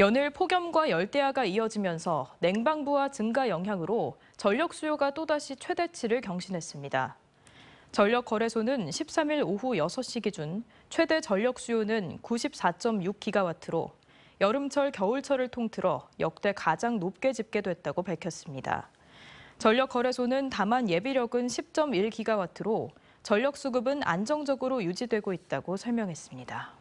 연일 폭염과 열대야가 이어지면서 냉방부와 증가 영향으로 전력 수요가 또다시 최대치를 경신했습니다. 전력거래소는 13일 오후 6시 기준 최대 전력 수요는 94.6기가와트로 여름철, 겨울철을 통틀어 역대 가장 높게 집계됐다고 밝혔습니다. 전력거래소는 다만 예비력은 10.1기가와트로 전력 수급은 안정적으로 유지되고 있다고 설명했습니다.